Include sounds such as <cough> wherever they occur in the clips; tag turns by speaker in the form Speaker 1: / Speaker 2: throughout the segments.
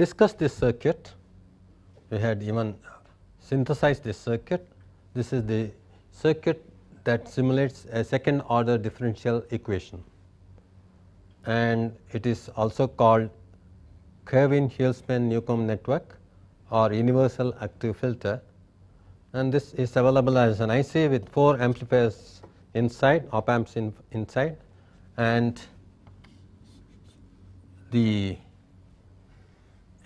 Speaker 1: discussed this circuit, we had even synthesized this circuit. This is the circuit that simulates a second order differential equation and it is also called Kevin hilsman newcomb network or universal active filter and this is available as an IC with 4 amplifiers inside, op amps in, inside and the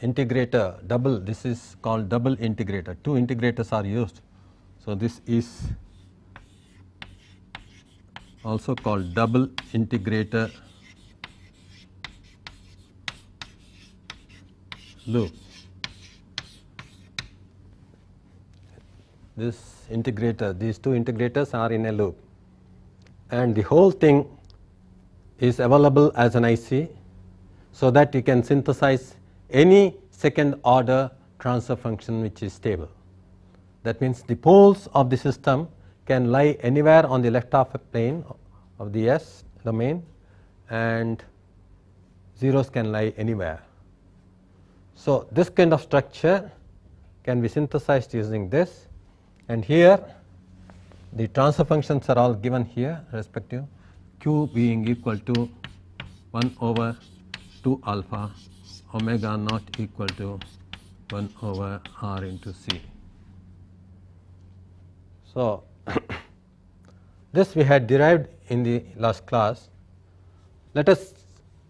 Speaker 1: integrator double this is called double integrator two integrators are used. So, this is also called double integrator loop. This integrator these two integrators are in a loop and the whole thing is available as an IC so that you can synthesize any second order transfer function which is stable. That means the poles of the system can lie anywhere on the left half plane of the S domain and zeros can lie anywhere. So, this kind of structure can be synthesized using this and here the transfer functions are all given here respective q being equal to 1 over 2 alpha omega not equal to 1 over r into c. So, <coughs> this we had derived in the last class. Let us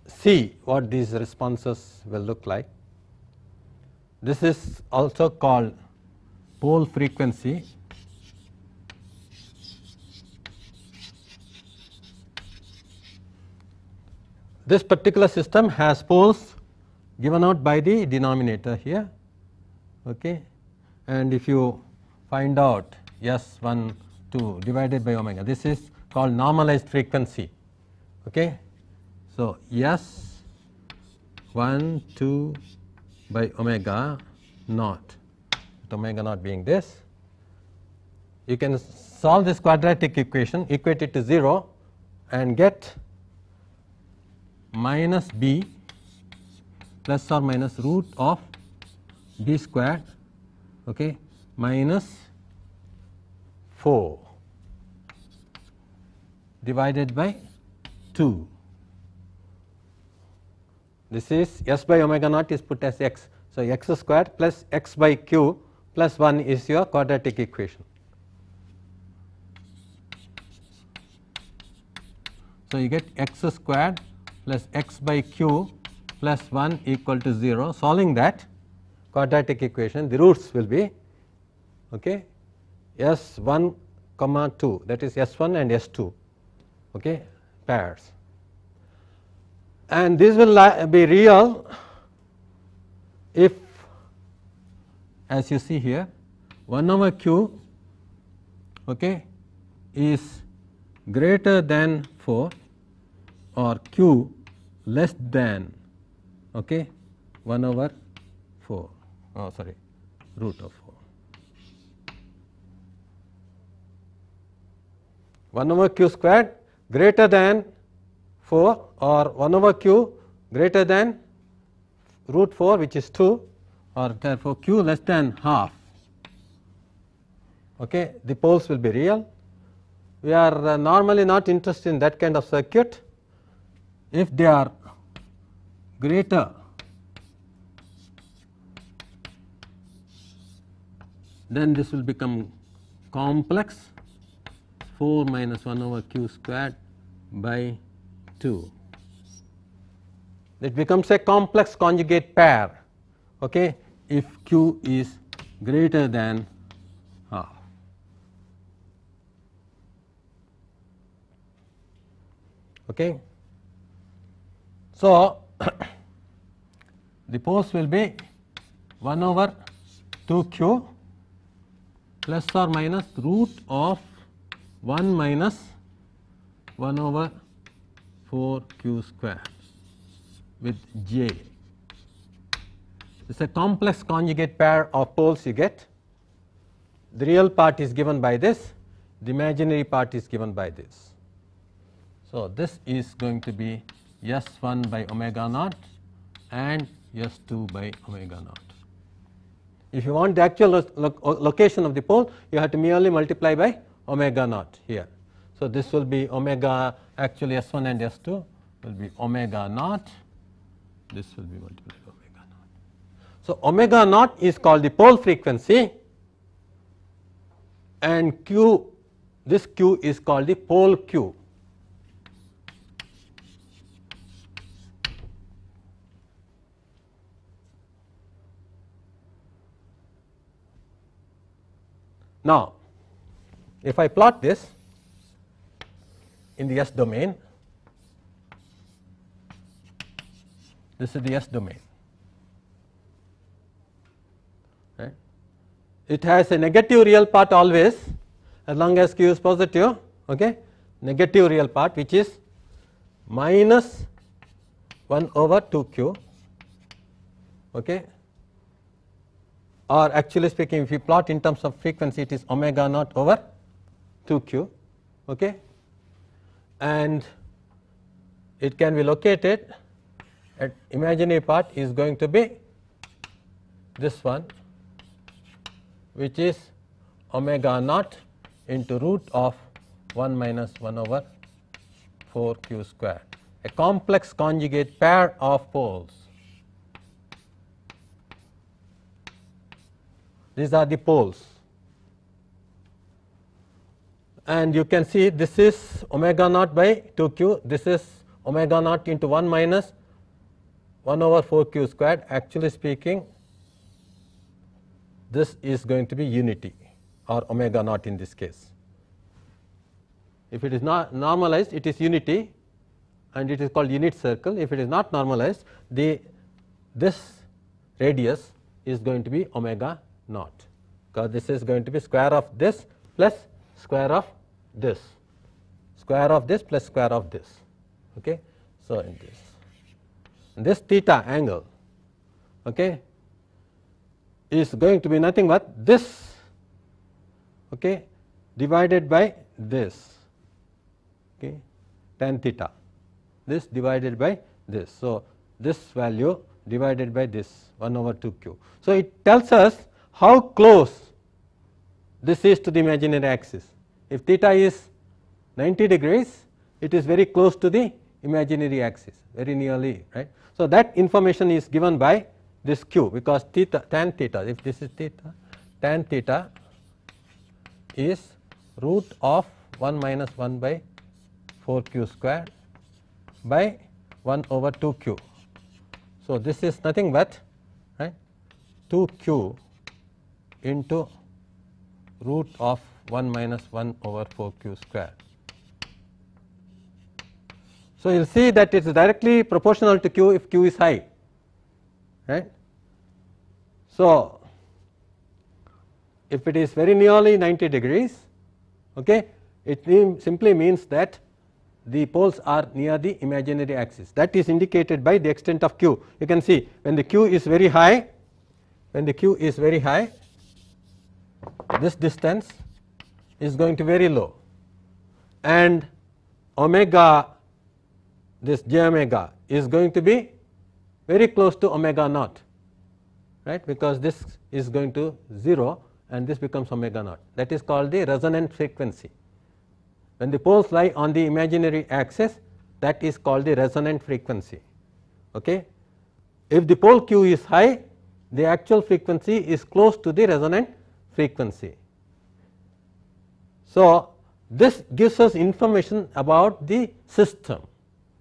Speaker 1: see what these responses will look like. This is also called pole frequency this particular system has poles given out by the denominator here okay and if you find out S1 2 divided by omega this is called normalized frequency okay so S1 2 by omega naught omega naught being this you can solve this quadratic equation equate it to 0 and get minus b plus or minus root of b squared okay, minus 4 divided by 2. This is s by omega naught is put as x. So, x squared plus x by q plus 1 is your quadratic equation. So, you get x squared plus x by q plus 1 equal to 0 solving that quadratic equation the roots will be okay S 1 comma 2 that is S 1 and S 2 okay pairs and this will be real if as you see here 1 over q okay is greater than 4 or q less than okay, 1 over 4 oh sorry root of 4. 1 over q squared greater than 4 or 1 over q greater than root 4 which is 2 or therefore q less than half. Okay, the poles will be real. We are uh, normally not interested in that kind of circuit. If they are greater then this will become complex 4 minus 1 over q squared by 2. It becomes a complex conjugate pair okay, if q is greater than half. Okay. So, <coughs> the poles will be 1 over 2 q plus or minus root of 1 minus 1 over 4 q square with j. It is a complex conjugate pair of poles you get. The real part is given by this, the imaginary part is given by this. So, this is going to be S 1 by omega naught and S2 by omega naught. If you want the actual lo lo location of the pole, you have to merely multiply by omega naught here. So this will be omega, actually S1 and S2 will be omega naught, this will be multiplied by omega naught. So omega naught is called the pole frequency and Q, this Q is called the pole Q. Now, if I plot this in the S domain, this is the S domain. Right. It has a negative real part always as long as q is positive, okay, negative real part which is minus 1 over 2q okay, or actually speaking if you plot in terms of frequency it is omega naught over 2q okay and it can be located at imaginary part is going to be this one which is omega naught into root of 1 minus 1 over 4 q square a complex conjugate pair of poles These are the poles. And you can see this is omega naught by 2q, this is omega naught into 1 minus 1 over 4q squared. Actually speaking, this is going to be unity or omega naught in this case. If it is not normalized, it is unity and it is called unit circle. If it is not normalized, the this radius is going to be omega naught because this is going to be square of this plus square of this square of this plus square of this okay so in this this theta angle okay is going to be nothing but this okay divided by this okay tan theta this divided by this so this value divided by this 1 over 2 q so it tells us how close this is to the imaginary axis. If theta is 90 degrees, it is very close to the imaginary axis, very nearly, right. So, that information is given by this q because theta tan theta, if this is theta, tan theta is root of 1 minus 1 by 4 q square by 1 over 2 q. So, this is nothing but right 2 q into root of 1 minus 1 over 4 q square. So, you will see that it is directly proportional to q if q is high right. So, if it is very nearly 90 degrees okay, it simply means that the poles are near the imaginary axis that is indicated by the extent of q. You can see when the q is very high when the q is very high this distance is going to very low and omega this j omega is going to be very close to omega naught right because this is going to 0 and this becomes omega naught that is called the resonant frequency when the poles lie on the imaginary axis that is called the resonant frequency okay if the pole q is high the actual frequency is close to the resonant frequency. So, this gives us information about the system.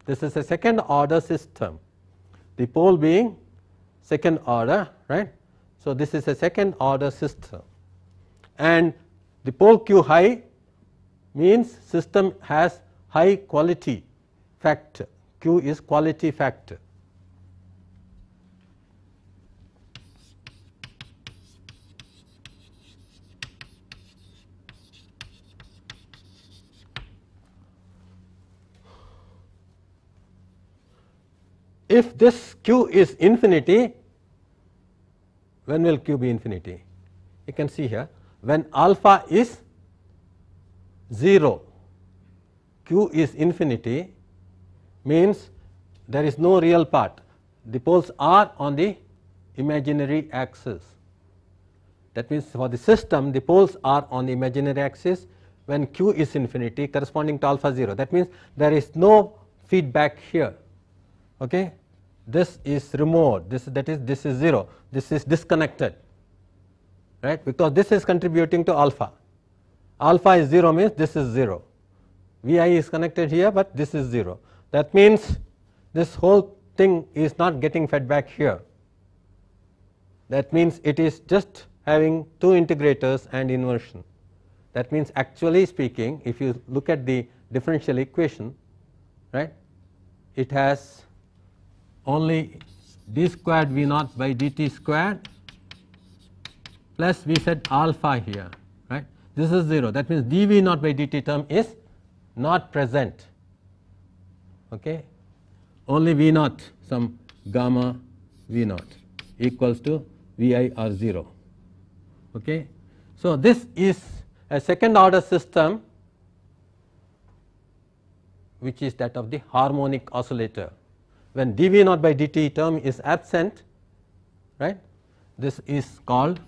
Speaker 1: This is a second order system, the pole being second order, right. So, this is a second order system and the pole q high means system has high quality factor, q is quality factor. if this q is infinity, when will q be infinity? You can see here when alpha is 0, q is infinity means there is no real part. The poles are on the imaginary axis. That means, for the system the poles are on the imaginary axis when q is infinity corresponding to alpha 0. That means, there is no feedback here. Okay? this is removed, this that is this is 0, this is disconnected, right? Because this is contributing to alpha. Alpha is 0 means this is 0. Vi is connected here, but this is 0. That means this whole thing is not getting fed back here. That means it is just having two integrators and inversion. That means actually speaking, if you look at the differential equation, right, it has only d squared v naught by dt squared plus we said alpha here right this is 0 that means dv naught by dt term is not present okay only v naught some gamma v naught equals to vi or 0 okay so this is a second order system which is that of the harmonic oscillator when dv naught by dt term is absent right this is called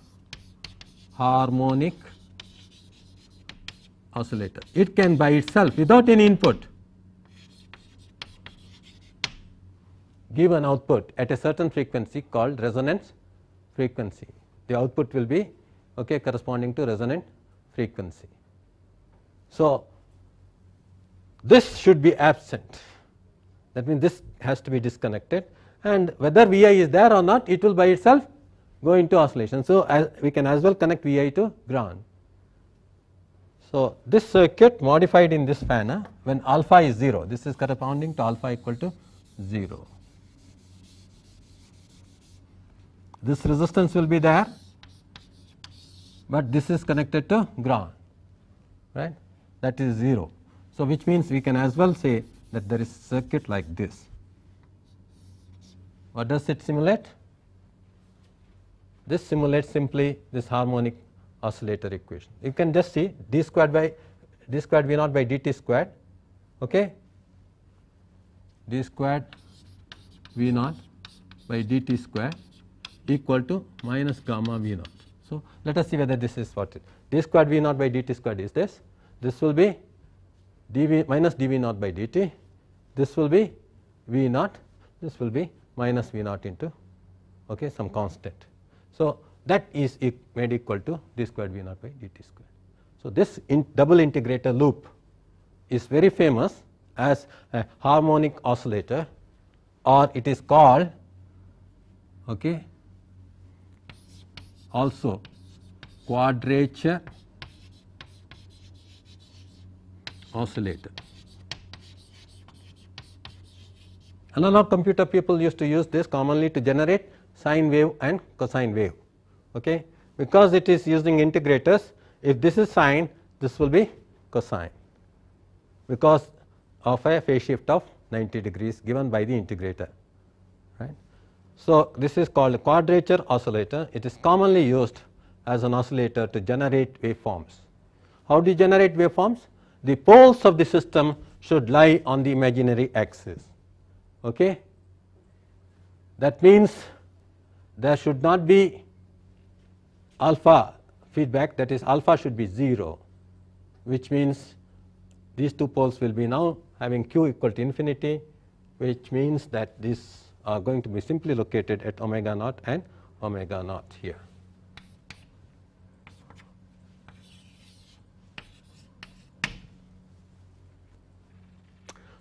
Speaker 1: harmonic oscillator. It can by itself without any input give an output at a certain frequency called resonance frequency. The output will be okay corresponding to resonant frequency. So, this should be absent. That means this has to be disconnected and whether Vi is there or not it will by itself go into oscillation. So, we can as well connect Vi to ground. So, this circuit modified in this manner when alpha is 0 this is corresponding to alpha equal to 0. This resistance will be there but this is connected to ground right that is 0. So, which means we can as well say that there is circuit like this. What does it simulate? This simulates simply this harmonic oscillator equation. You can just see d squared by d squared v naught by dt squared, okay? d squared v naught by dt squared equal to minus gamma v naught. So, let us see whether this is what it d squared v naught by dt squared is this. This will be dv minus dv naught by dt this will be V naught, this will be minus V naught into okay, some constant. So, that is e made equal to d squared V naught by dt squared. So, this in double integrator loop is very famous as a harmonic oscillator or it is called okay, also quadrature oscillator. Analog computer people used to use this commonly to generate sine wave and cosine wave. Okay. Because it is using integrators, if this is sine, this will be cosine because of a phase shift of 90 degrees given by the integrator. Right. So, this is called a quadrature oscillator. It is commonly used as an oscillator to generate waveforms. How do you generate waveforms? The poles of the system should lie on the imaginary axis okay. That means there should not be alpha feedback that is alpha should be 0 which means these two poles will be now having q equal to infinity which means that these are going to be simply located at omega naught and omega naught here.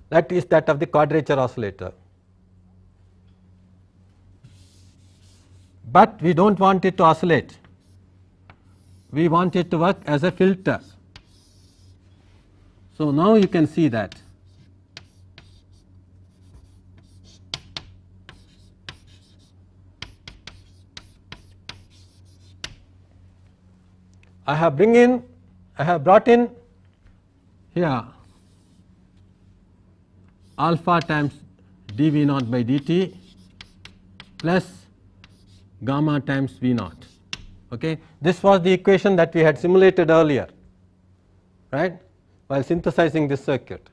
Speaker 1: that is that of the quadrature oscillator. But we do not want it to oscillate, we want it to work as a filter. So now you can see that. I have bring in, I have brought in here alpha times d v naught by d t plus gamma times v naught. Okay. This was the equation that we had simulated earlier right while synthesizing this circuit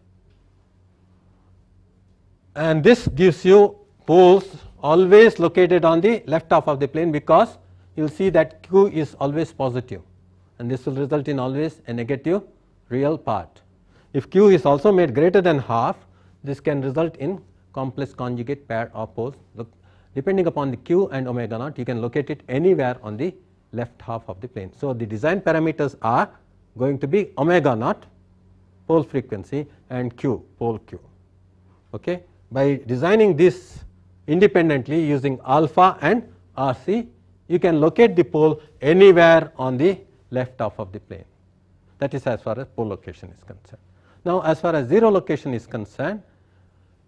Speaker 1: and this gives you poles always located on the left half of the plane because you will see that q is always positive and this will result in always a negative real part. If q is also made greater than half this can result in complex conjugate pair of poles. Look, depending upon the q and omega naught, you can locate it anywhere on the left half of the plane. So, the design parameters are going to be omega naught pole frequency and q pole q. Okay. By designing this independently using alpha and RC, you can locate the pole anywhere on the left half of the plane. That is as far as pole location is concerned. Now, as far as zero location is concerned,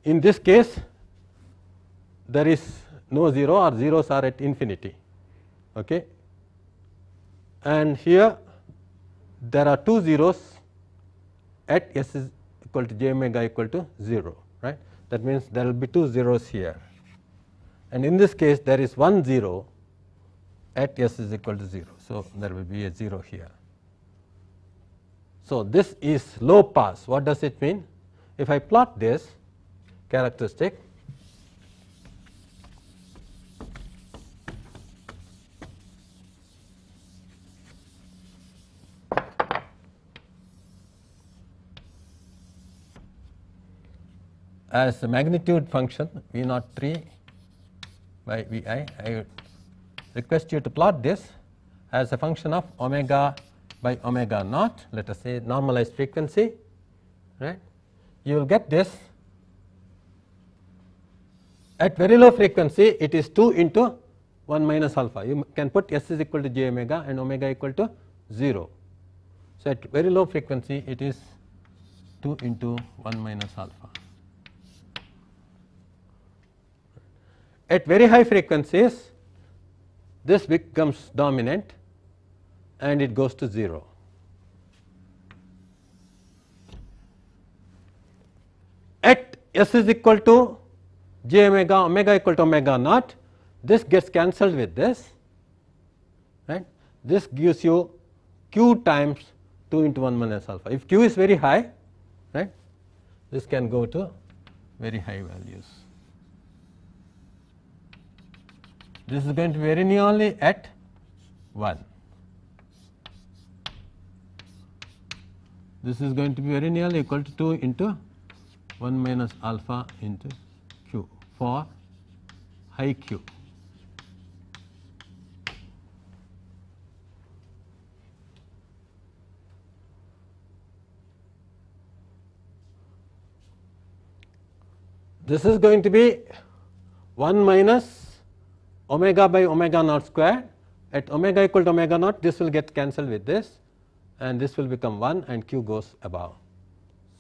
Speaker 1: in this case there is no 0 or zeros are at infinity okay. and here there are two zeros at s is equal to j omega equal to 0 right that means there will be two zeros here and in this case there is one 0 at s is equal to 0. So, there will be a 0 here. So, this is low pass what does it mean if I plot this characteristic. as the magnitude function V naught 3 by V i, I request you to plot this as a function of omega by omega naught, let us say normalized frequency, right. You will get this at very low frequency it is 2 into 1 minus alpha you can put s is equal to j omega and omega equal to 0. So, at very low frequency it is 2 into 1 minus alpha. At very high frequencies this becomes dominant and it goes to 0. At s is equal to j omega omega equal to omega naught this gets cancelled with this right this gives you q times 2 into 1 minus alpha if q is very high right this can go to very high values this is going to be very nearly at 1 this is going to be very nearly equal to 2 into 1 minus alpha into for high Q. This is going to be 1 minus omega by omega naught square at omega equal to omega naught this will get cancelled with this and this will become 1 and q goes above.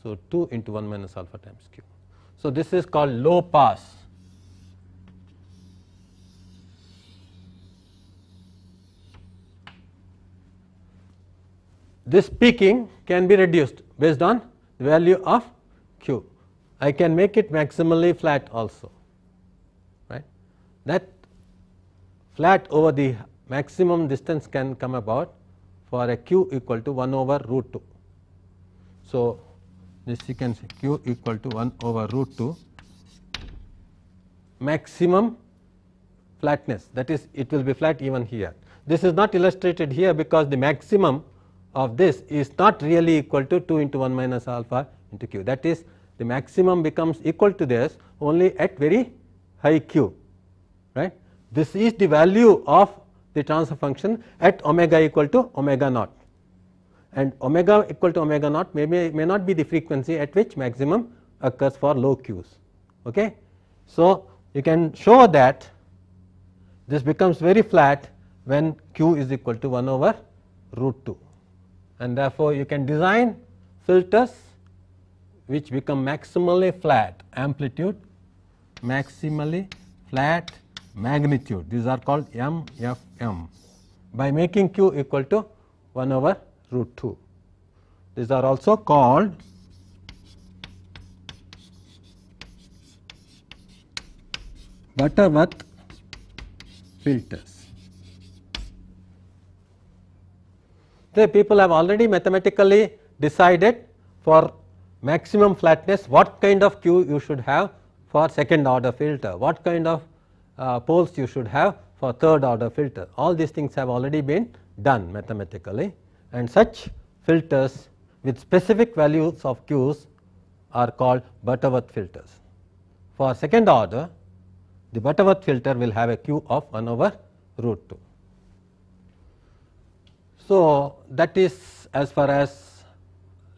Speaker 1: So, 2 into 1 minus alpha times q. So, this is called low pass this peaking can be reduced based on the value of q. I can make it maximally flat also right that flat over the maximum distance can come about for a q equal to 1 over root 2. So, this you can say q equal to 1 over root 2 maximum flatness that is it will be flat even here. This is not illustrated here because the maximum of this is not really equal to 2 into 1 minus alpha into q. That is the maximum becomes equal to this only at very high q right. This is the value of the transfer function at omega equal to omega naught and omega equal to omega naught may, may, may not be the frequency at which maximum occurs for low q's. Okay. So, you can show that this becomes very flat when q is equal to 1 over root 2 and therefore, you can design filters which become maximally flat amplitude, maximally flat magnitude. These are called MFM by making Q equal to 1 over root 2. These are also called Butterworth filters. the people have already mathematically decided for maximum flatness what kind of Q you should have for second order filter, what kind of uh, poles you should have for third order filter. All these things have already been done mathematically and such filters with specific values of Q's are called Butterworth filters. For second order, the Butterworth filter will have a Q of 1 over root 2. So, that is as far as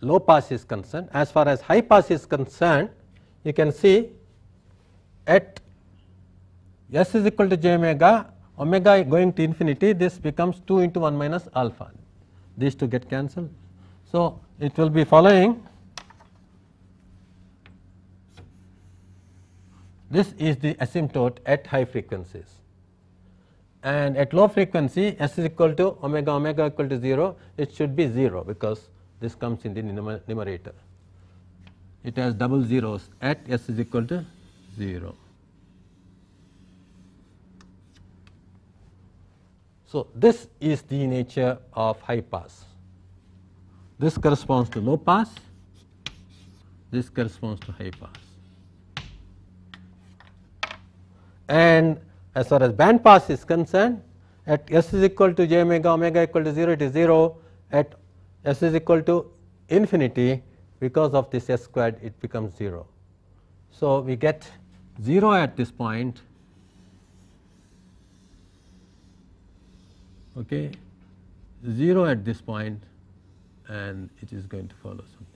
Speaker 1: low pass is concerned. As far as high pass is concerned, you can see at s is equal to j omega, omega going to infinity, this becomes 2 into 1 minus alpha. These two get cancelled. So, it will be following this is the asymptote at high frequencies and at low frequency s is equal to omega omega equal to 0 it should be 0 because this comes in the numerator it has double zeros at s is equal to 0. So, this is the nature of high pass this corresponds to low pass this corresponds to high pass and as far as band pass is concerned at s is equal to j omega omega equal to 0 it is 0 at s is equal to infinity because of this s squared it becomes 0. So, we get 0 at this point okay 0 at this point and it is going to follow something.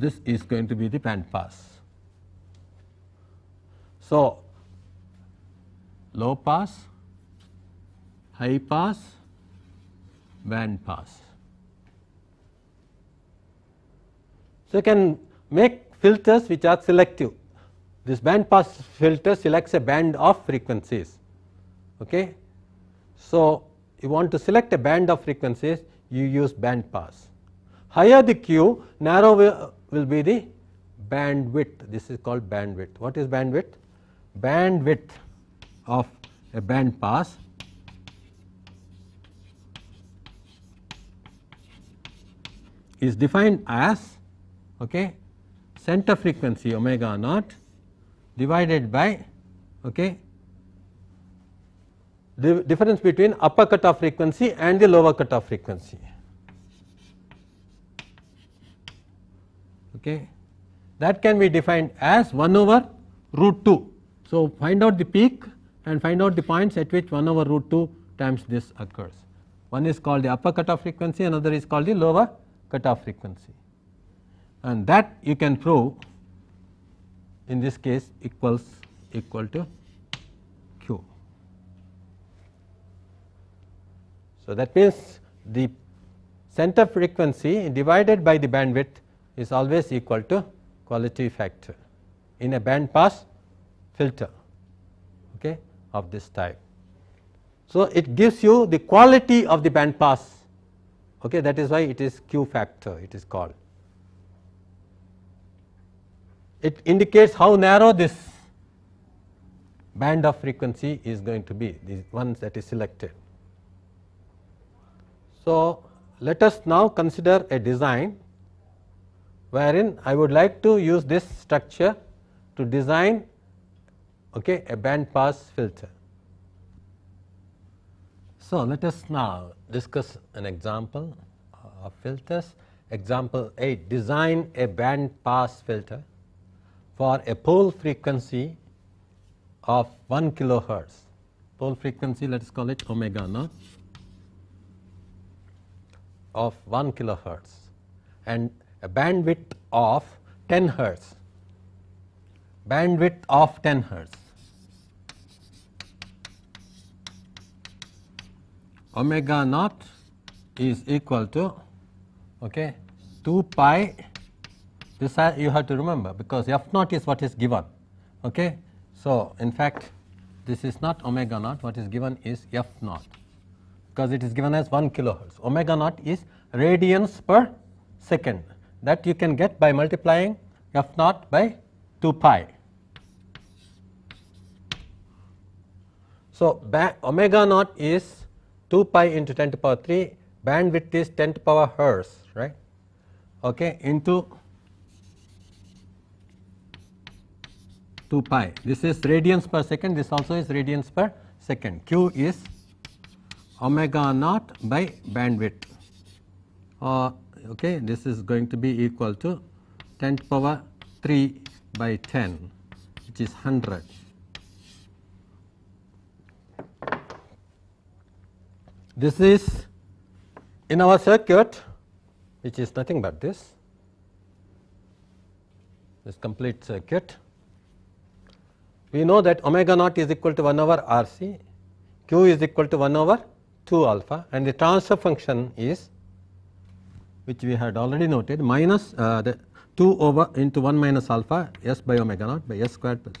Speaker 1: this is going to be the band pass. So, low pass, high pass, band pass. So, you can make filters which are selective. This band pass filter selects a band of frequencies. Okay. So, you want to select a band of frequencies, you use band pass. Higher the Q, narrower will be the bandwidth. This is called bandwidth. What is bandwidth? Bandwidth of a band pass is defined as okay, center frequency omega naught divided by okay, the difference between upper cutoff frequency and the lower cutoff frequency. okay, that can be defined as 1 over root 2. So, find out the peak and find out the points at which 1 over root 2 times this occurs. One is called the upper cutoff frequency, another is called the lower cutoff frequency. And that you can prove in this case equals equal to q. So, that means the center frequency divided by the bandwidth is always equal to quality factor in a band pass filter okay, of this type. So, it gives you the quality of the band pass okay, that is why it is Q factor it is called. It indicates how narrow this band of frequency is going to be the ones that is selected. So, let us now consider a design wherein I would like to use this structure to design okay, a band pass filter. So, let us now discuss an example of filters. Example 8 design a band pass filter for a pole frequency of 1 kilohertz. Pole frequency let us call it omega naught of 1 kilohertz and a bandwidth of 10 hertz bandwidth of 10 hertz omega naught is equal to okay 2 pi this you have to remember because f naught is what is given okay so in fact this is not omega naught what is given is f naught because it is given as 1 kilohertz omega naught is radians per second that you can get by multiplying f naught by 2 pi. So, omega naught is 2 pi into 10 to power 3 bandwidth is 10 to power hertz right okay into 2 pi this is radians per second this also is radians per second q is omega naught by bandwidth uh, okay this is going to be equal to 10 to power 3 by 10 which is 100 this is in our circuit which is nothing but this this complete circuit we know that omega naught is equal to 1 over RC, Q is equal to 1 over 2 alpha and the transfer function is which we had already noted minus uh, the 2 over into 1 minus alpha s by omega naught by s squared plus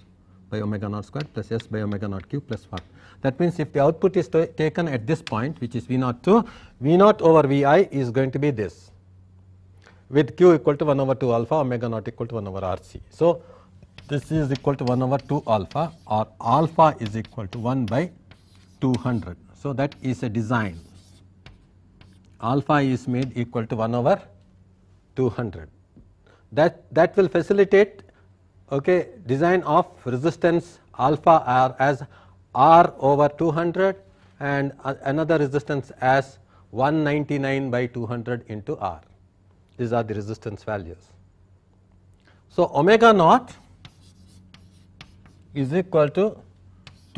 Speaker 1: by omega naught squared plus s by omega naught cube plus 1. That means if the output is taken at this point which is V naught 2, V naught over Vi is going to be this with q equal to 1 over 2 alpha omega naught equal to 1 over RC. So, this is equal to 1 over 2 alpha or alpha is equal to 1 by 200. So, that is a design alpha is made equal to 1 over 200 that that will facilitate okay design of resistance alpha r as r over 200 and another resistance as 199 by 200 into r these are the resistance values so omega naught is equal to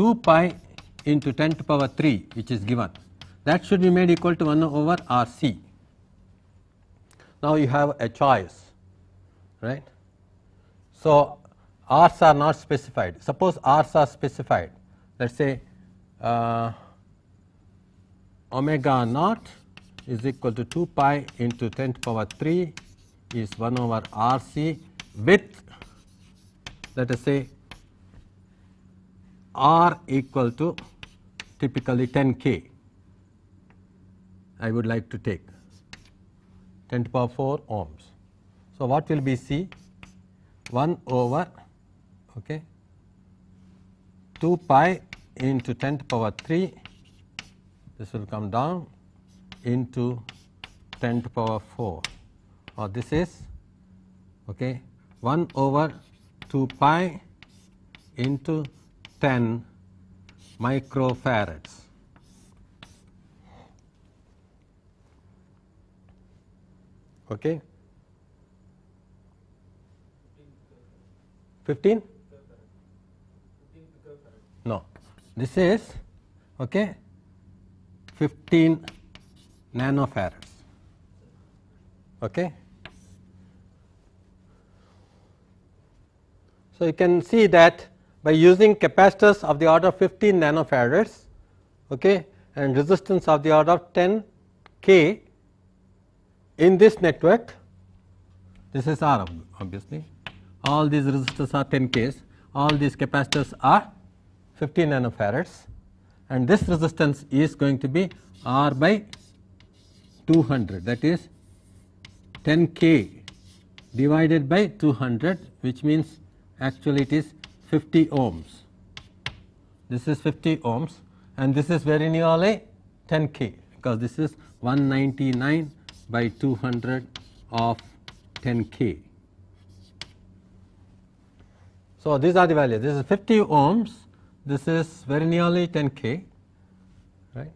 Speaker 1: 2 pi into 10 to power 3 which is given that should be made equal to 1 over RC. Now you have a choice, right. So R's are not specified. Suppose R's are specified, let us say uh, omega naught is equal to 2 pi into 10 to power 3 is 1 over RC with let us say R equal to typically 10 K I would like to take 10 to power 4 ohms. So, what will be C? 1 over okay, 2 pi into 10 to power 3 this will come down into 10 to power 4 or this is okay, 1 over 2 pi into 10 microfarads. Okay. 15? No, this is okay, 15 nanofarads. Okay. So, you can see that by using capacitors of the order of 15 nanofarads okay, and resistance of the order of 10 k in this network this is R obviously all these resistors are 10 Ks all these capacitors are 50 nanofarads and this resistance is going to be R by 200 that is 10 K divided by 200 which means actually it is 50 ohms this is 50 ohms and this is very nearly 10 K because this is 199 by 200 of 10 K. So, these are the values. This is 50 ohms, this is very nearly 10 K. Right?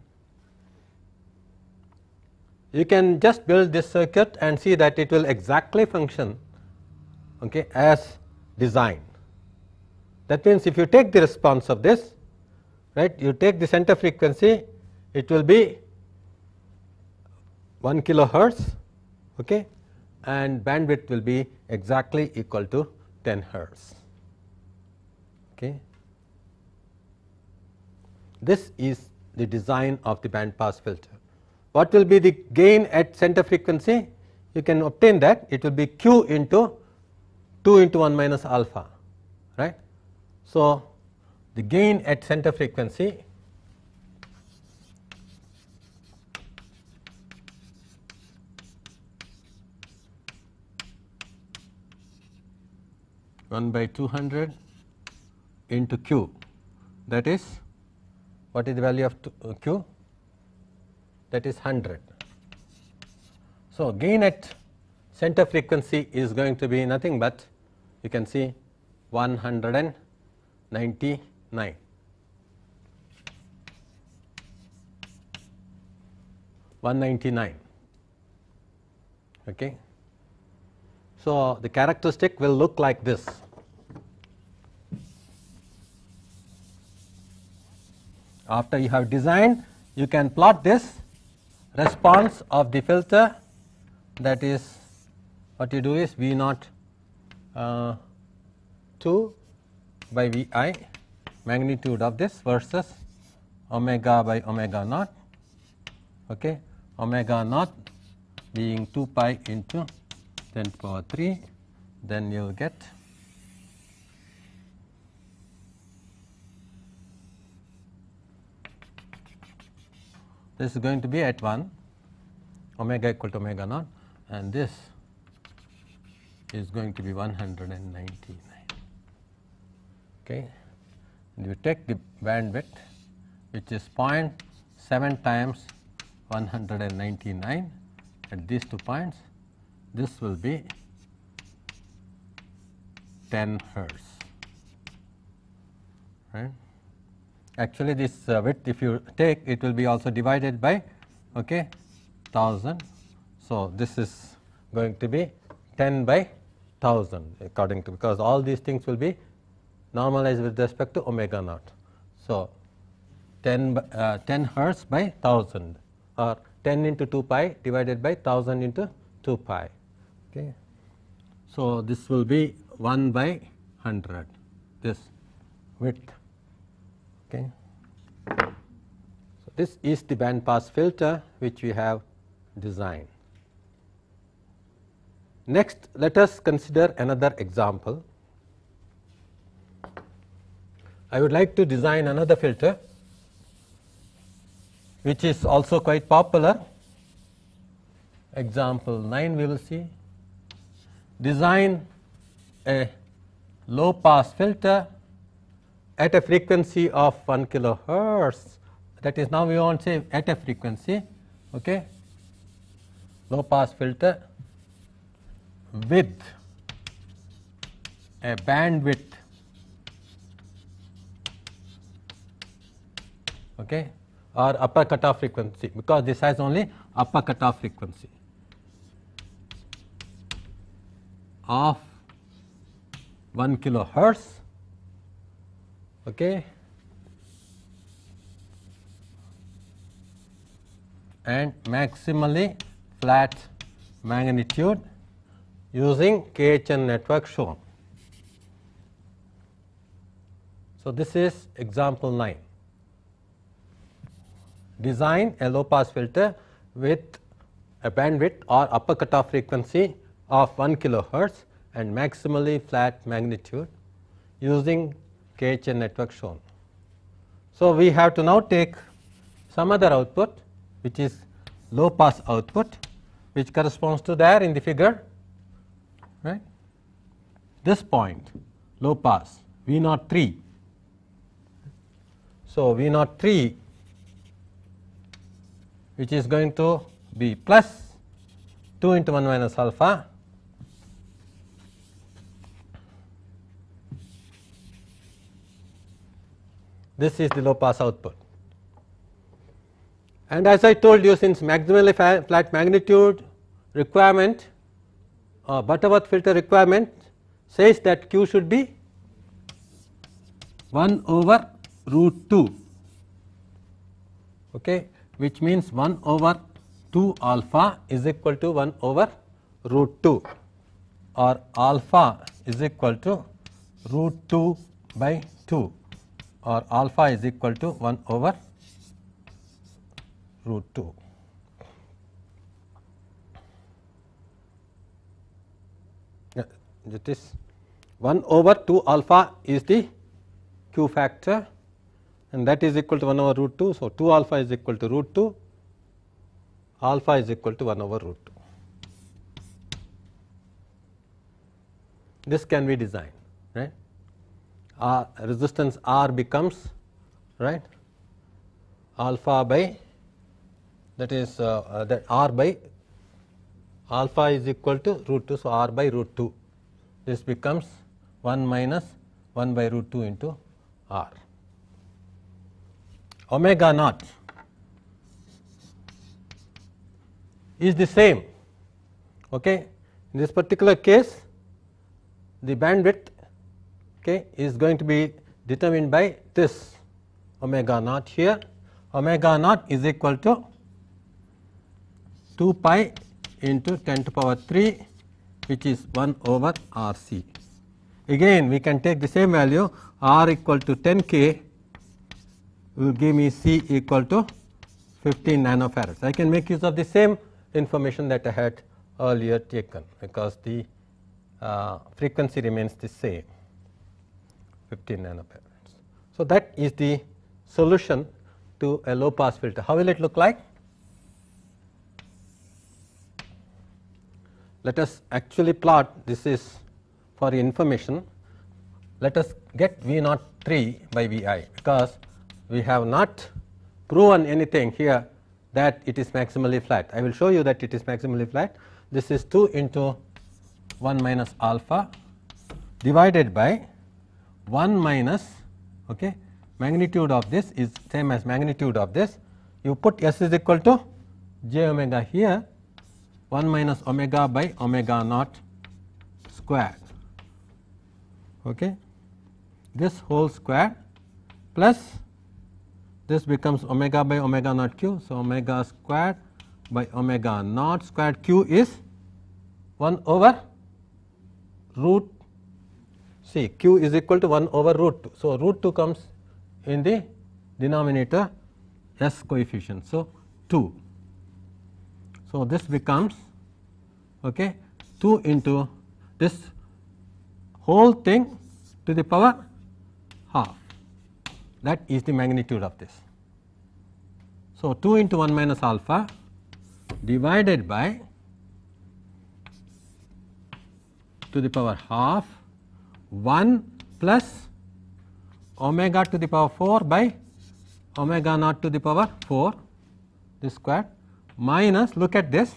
Speaker 1: You can just build this circuit and see that it will exactly function okay, as designed. That means, if you take the response of this, right, you take the center frequency, it will be 1 kilohertz okay, and bandwidth will be exactly equal to 10 hertz. Okay. This is the design of the band pass filter. What will be the gain at center frequency? You can obtain that it will be q into 2 into 1 minus alpha right. So, the gain at center frequency 1 by 200 into q that is what is the value of uh, q that is 100. So, gain at center frequency is going to be nothing but you can see 199. 199 okay so the characteristic will look like this. After you have designed, you can plot this response of the filter that is what you do is V naught uh, 2 by V i magnitude of this versus omega by omega naught okay omega naught being 2 pi into 10 power 3 then you'll get this is going to be at 1 omega equal to omega naught and this is going to be 199 okay and you take the bandwidth which is 0.7 times 199 at these two points this will be 10 hertz right. Actually this uh, width if you take it will be also divided by okay 1000. So, this is going to be 10 by 1000 according to because all these things will be normalized with respect to omega naught. So, 10, by, uh, 10 hertz by 1000 or 10 into 2 pi divided by 1000 into 2 pi okay. So, this will be 1 by 100 this width okay. So, this is the band pass filter which we have designed. Next let us consider another example. I would like to design another filter which is also quite popular example 9 we will see design a low pass filter at a frequency of 1 kilohertz that is now we want to say at a frequency okay low pass filter with a bandwidth okay or upper cutoff frequency because this has only upper cutoff frequency of 1 kilohertz okay and maximally flat magnitude using KHN network shown. So, this is example 9 design a low pass filter with a bandwidth or upper cutoff frequency of 1 kilohertz and maximally flat magnitude using KHN network shown. So, we have to now take some other output which is low pass output which corresponds to there in the figure right this point low pass V naught 3. So, V naught 3 which is going to be plus 2 into 1 minus alpha this is the low pass output. And as I told you since maximally flat magnitude requirement or uh, Butterworth filter requirement says that Q should be 1 over root 2 okay, which means 1 over 2 alpha is equal to 1 over root 2 or alpha is equal to root 2 by 2 or alpha is equal to 1 over root 2. Yeah, that is 1 over 2 alpha is the Q factor and that is equal to 1 over root 2. So, 2 alpha is equal to root 2, alpha is equal to 1 over root 2. This can be designed, right. R resistance R becomes right alpha by that is uh, uh, that R by alpha is equal to root 2. So, R by root 2 this becomes 1 minus 1 by root 2 into R. Omega naught is the same. Okay. In this particular case the bandwidth okay, is going to be determined by this omega naught here. Omega naught is equal to 2 pi into 10 to power 3 which is 1 over R c. Again we can take the same value R equal to 10 k will give me C equal to 15 nanofarads. I can make use of the same information that I had earlier taken because the uh, frequency remains the same. 15 nanofarads. So, that is the solution to a low pass filter. How will it look like? Let us actually plot this is for information. Let us get V naught 3 by V i because we have not proven anything here that it is maximally flat. I will show you that it is maximally flat. This is 2 into 1 minus alpha divided by 1 minus okay, magnitude of this is same as magnitude of this. You put S is equal to j omega here 1 minus omega by omega naught square. Okay. This whole square plus this becomes omega by omega naught q. So, omega square by omega naught square q is 1 over root See q is equal to 1 over root 2. So, root 2 comes in the denominator s coefficient. So, 2. So, this becomes okay, 2 into this whole thing to the power half that is the magnitude of this. So, 2 into 1 minus alpha divided by to the power half 1 plus omega to the power 4 by omega naught to the power 4 this square minus look at this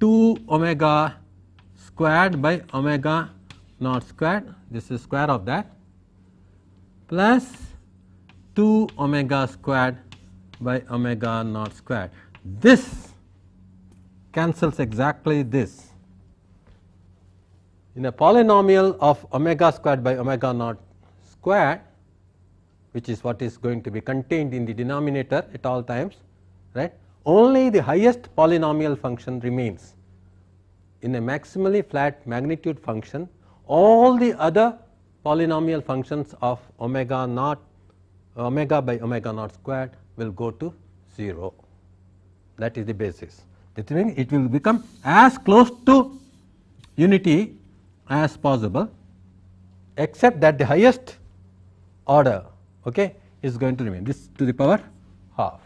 Speaker 1: 2 omega squared by omega naught squared this is square of that plus 2 omega squared by omega naught squared this cancels exactly this in a polynomial of omega squared by omega naught squared which is what is going to be contained in the denominator at all times right only the highest polynomial function remains in a maximally flat magnitude function all the other polynomial functions of omega naught omega by omega naught squared will go to 0 that is the basis that means it will become as close to unity as possible except that the highest order okay, is going to remain this to the power half.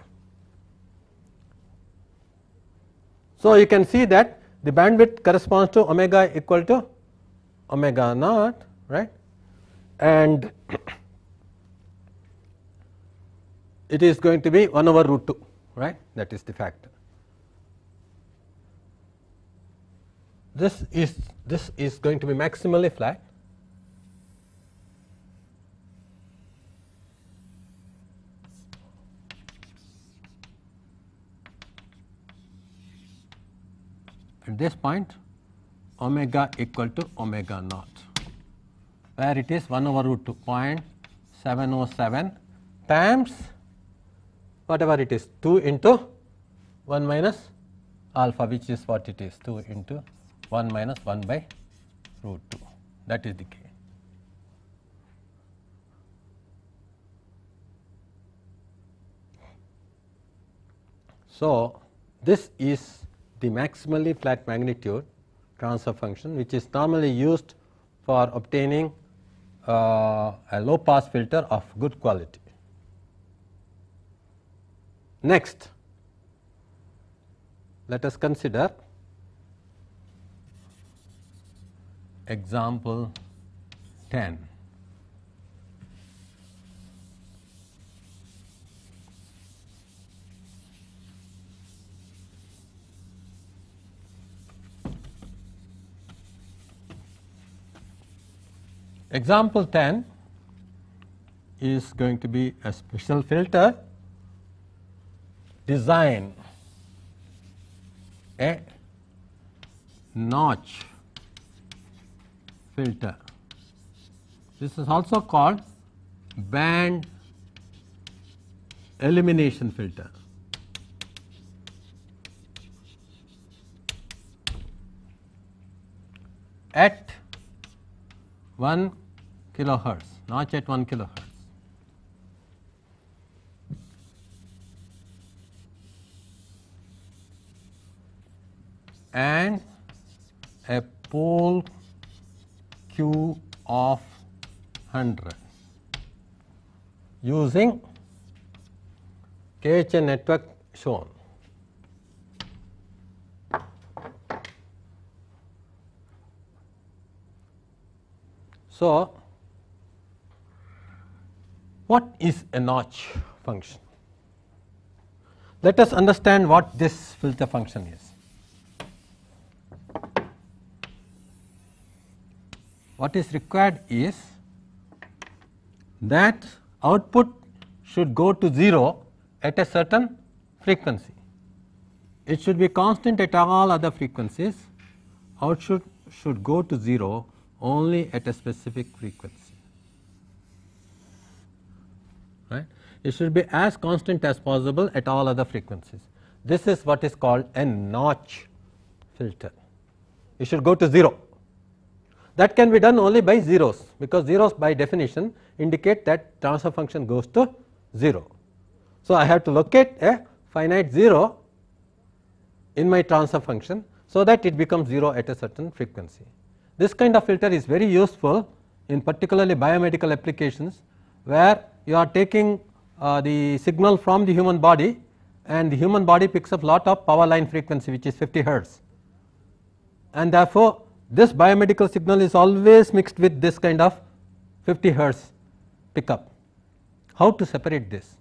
Speaker 1: So, you can see that the bandwidth corresponds to omega equal to omega naught right and <clears throat> it is going to be 1 over root 2 right that is the factor. this is this is going to be maximally flat at this point omega equal to omega naught where it is 1 over root 2 point 707 times whatever it is 2 into 1 minus alpha which is what it is 2 into 1 minus 1 by rho 2 that is the k. So, this is the maximally flat magnitude transfer function which is normally used for obtaining uh, a low pass filter of good quality. Next, let us consider Example 10. Example 10 is going to be a special filter design a notch filter. This is also called band elimination filter. At 1 kilohertz, notch at 1 kilohertz. and a pole Q of 100 using KHN network shown. So, what is a notch function? Let us understand what this filter function is. what is required is that output should go to 0 at a certain frequency. It should be constant at all other frequencies, output should go to 0 only at a specific frequency. Right? It should be as constant as possible at all other frequencies. This is what is called a notch filter. It should go to 0 that can be done only by zeros because zeros by definition indicate that transfer function goes to 0. So, I have to locate a finite 0 in my transfer function so that it becomes 0 at a certain frequency. This kind of filter is very useful in particularly biomedical applications where you are taking uh, the signal from the human body and the human body picks up lot of power line frequency which is 50 hertz and therefore this biomedical signal is always mixed with this kind of 50 hertz pickup. How to separate this?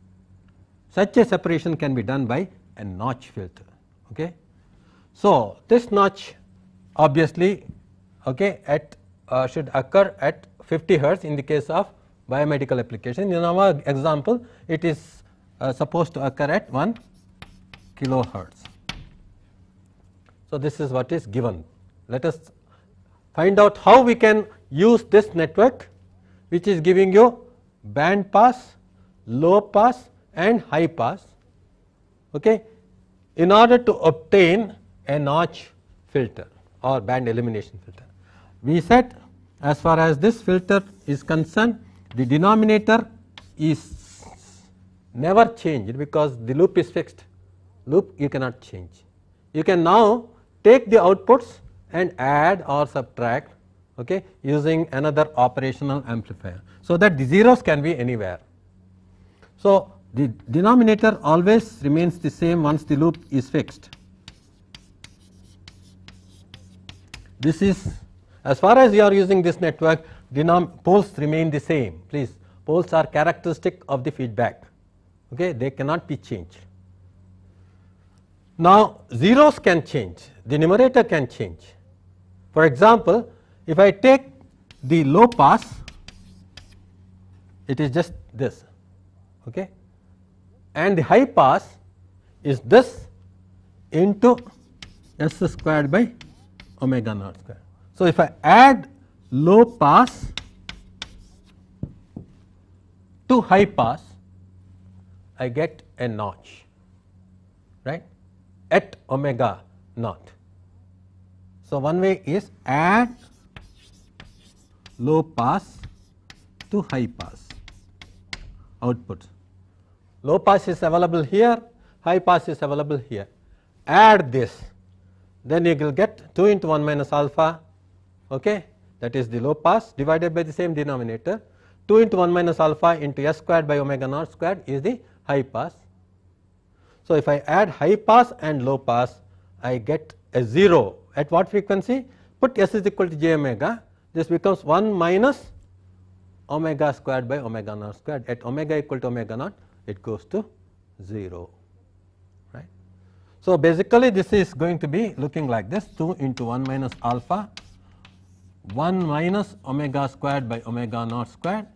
Speaker 1: Such a separation can be done by a notch filter. Okay. So, this notch obviously okay, at uh, should occur at 50 hertz in the case of biomedical application. In our example, it is uh, supposed to occur at 1 kilohertz. So, this is what is given. Let us find out how we can use this network which is giving you band pass, low pass and high pass okay, in order to obtain a notch filter or band elimination filter. We said as far as this filter is concerned the denominator is never changed because the loop is fixed loop you cannot change. You can now take the outputs and add or subtract okay, using another operational amplifier so that the zeros can be anywhere. So, the denominator always remains the same once the loop is fixed. This is as far as you are using this network denom poles remain the same please poles are characteristic of the feedback okay they cannot be changed. Now zeros can change the numerator can change for example, if I take the low pass, it is just this, okay, and the high pass is this into s squared by omega naught square. So, if I add low pass to high pass, I get a notch right at omega naught. So, one way is add low pass to high pass output. Low pass is available here, high pass is available here. Add this, then you will get 2 into 1 minus alpha, okay? that is the low pass divided by the same denominator 2 into 1 minus alpha into s squared by omega naught squared is the high pass. So, if I add high pass and low pass I get a 0 at what frequency put s is equal to j omega this becomes 1 minus omega squared by omega naught squared at omega equal to omega naught it goes to 0 right. So, basically this is going to be looking like this 2 into 1 minus alpha 1 minus omega squared by omega naught squared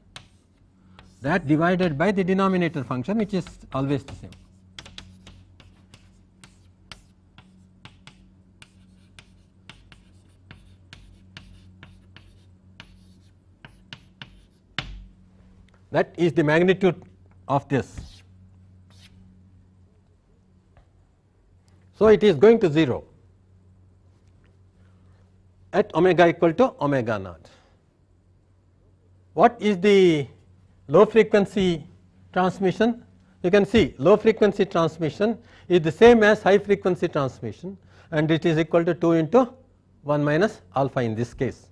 Speaker 1: that divided by the denominator function which is always the same. that is the magnitude of this. So, it is going to 0 at omega equal to omega naught. What is the low frequency transmission? You can see low frequency transmission is the same as high frequency transmission and it is equal to 2 into 1 minus alpha in this case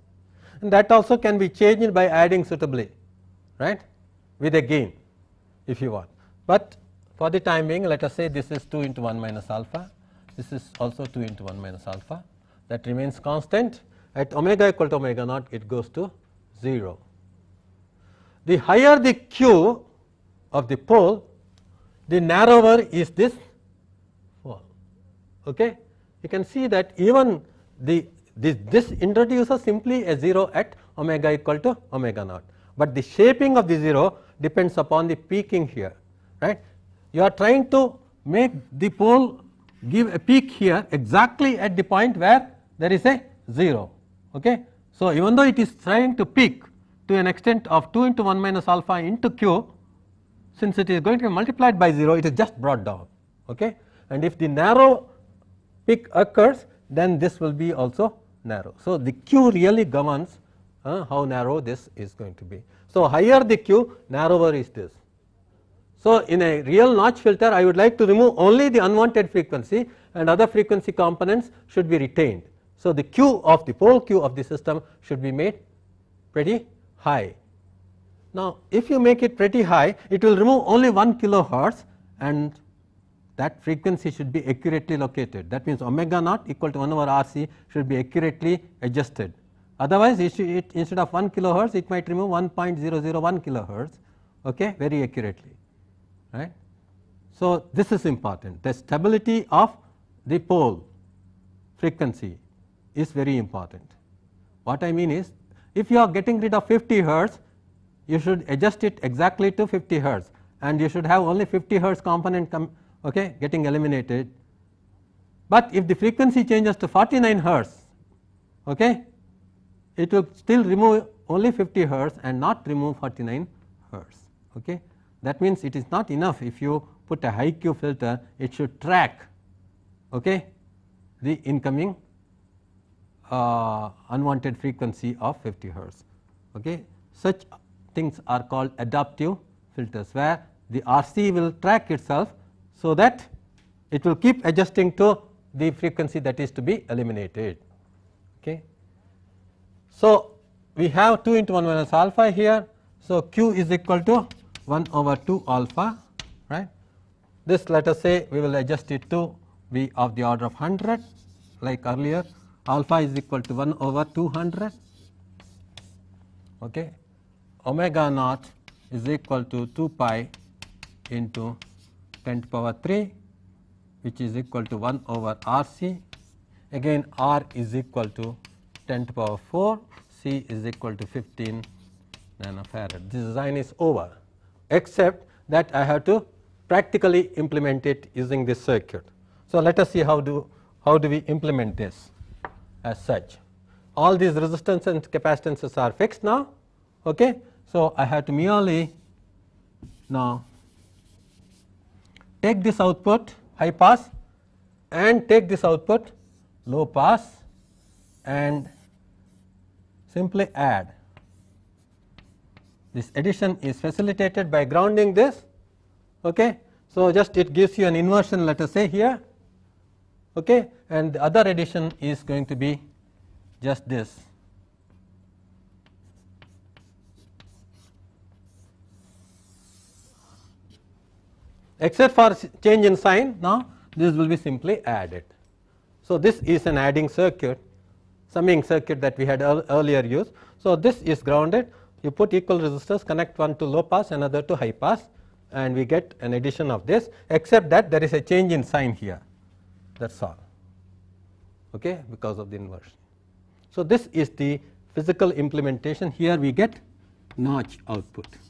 Speaker 1: and that also can be changed by adding suitably right with a gain if you want. But for the time being let us say this is 2 into 1 minus alpha, this is also 2 into 1 minus alpha that remains constant at omega equal to omega naught it goes to 0. The higher the q of the pole the narrower is this pole. Okay? You can see that even the this, this introduces simply a 0 at omega equal to omega naught, but the shaping of the 0 depends upon the peaking here right you are trying to make the pole give a peak here exactly at the point where there is a 0 okay so even though it is trying to peak to an extent of 2 into 1 minus alpha into q since it is going to be multiplied by 0 it is just brought down okay and if the narrow peak occurs then this will be also narrow so the q really governs uh, how narrow this is going to be so, higher the Q, narrower is this. So, in a real notch filter, I would like to remove only the unwanted frequency and other frequency components should be retained. So, the Q of the pole Q of the system should be made pretty high. Now, if you make it pretty high, it will remove only 1 kilohertz and that frequency should be accurately located. That means, omega naught equal to 1 over RC should be accurately adjusted. Otherwise, it, it, instead of 1 kilohertz, it might remove 1.001 kilohertz okay, very accurately. right. So, this is important. The stability of the pole frequency is very important. What I mean is, if you are getting rid of 50 hertz, you should adjust it exactly to 50 hertz and you should have only 50 hertz component come. okay, getting eliminated. But if the frequency changes to 49 hertz, okay, it will still remove only 50 hertz and not remove 49 hertz. Okay. That means it is not enough if you put a high Q filter, it should track okay, the incoming uh, unwanted frequency of 50 hertz. Okay. Such things are called adaptive filters where the RC will track itself so that it will keep adjusting to the frequency that is to be eliminated. Okay. So, we have 2 into 1 minus alpha here. So, q is equal to 1 over 2 alpha right. This let us say we will adjust it to be of the order of 100 like earlier alpha is equal to 1 over 200 okay omega naught is equal to 2 pi into 10 to power 3 which is equal to 1 over RC again R is equal to 10 to the power 4 C is equal to 15 nanofarad. This design is over except that I have to practically implement it using this circuit. So, let us see how do how do we implement this as such. All these resistance and capacitances are fixed now. Okay. So, I have to merely now take this output high pass and take this output low pass and simply add. This addition is facilitated by grounding this. Okay. So, just it gives you an inversion let us say here okay. and the other addition is going to be just this. Except for change in sign now this will be simply added. So, this is an adding circuit summing circuit that we had earlier used. So this is grounded. You put equal resistors, connect one to low pass, another to high pass, and we get an addition of this, except that there is a change in sign here. That's all. Okay, because of the inversion. So this is the physical implementation. Here we get notch output.